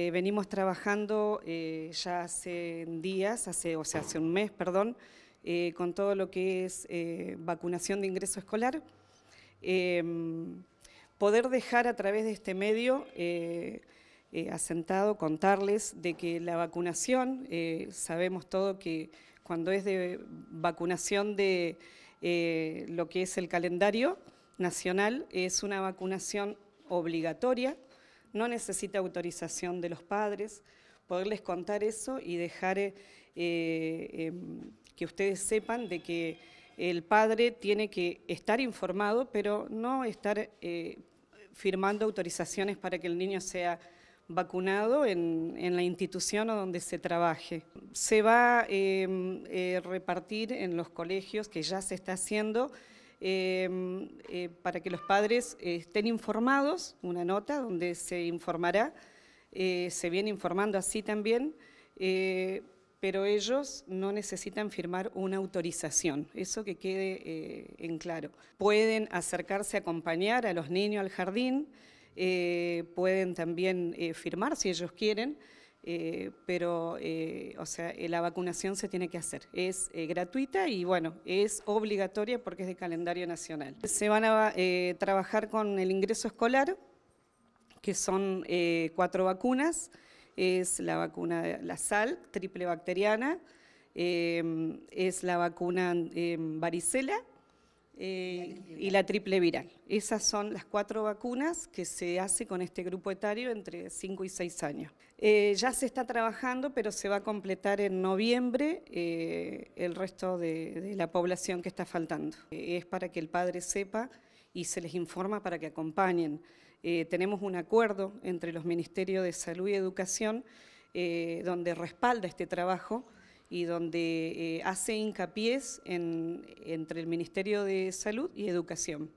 Eh, venimos trabajando eh, ya hace días, hace, o sea, hace un mes, perdón, eh, con todo lo que es vacunación de ingreso escolar. Em, poder dejar a través de este medio asentado, contarles de que la vacunación, sabemos todo que cuando es de vacunación de lo que es el calendario nacional, es una vacunación obligatoria, no necesita autorización de los padres, poderles contar eso y dejar eh, eh, que ustedes sepan de que el padre tiene que estar informado, pero no estar eh, firmando autorizaciones para que el niño sea vacunado en, en la institución o donde se trabaje. Se va a repartir en los colegios, que ya se está haciendo, Em, eh, para que los padres eh, estén informados, una nota donde se informará, eh, se viene informando así también, pero ellos no necesitan firmar una autorización, eso que quede en claro. Pueden acercarse a acompañar a los niños al jardín, pueden también firmar si ellos quieren, eh, pero, eh, o sea, eh, la vacunación se tiene que hacer. Es gratuita y, bueno, es obligatoria porque es de calendario nacional. Se van a trabajar con el ingreso escolar, que son cuatro vacunas. Es la vacuna de la sal, triple bacteriana, em, es la vacuna em, varicela, eh, y, la triple viral. Esas son las cuatro vacunas que se hace con este grupo etario entre 5 y 6 años. Eh, ya se está trabajando, pero se va a completar en noviembre eh, el resto de, de, la población que está faltando. es para que el padre sepa y se les informa para que acompañen. tenemos un acuerdo entre los Ministerios de Salud y Educación donde respalda este trabajo y donde eh, hace hincapiés en, entre el Ministerio de Salud y Educación.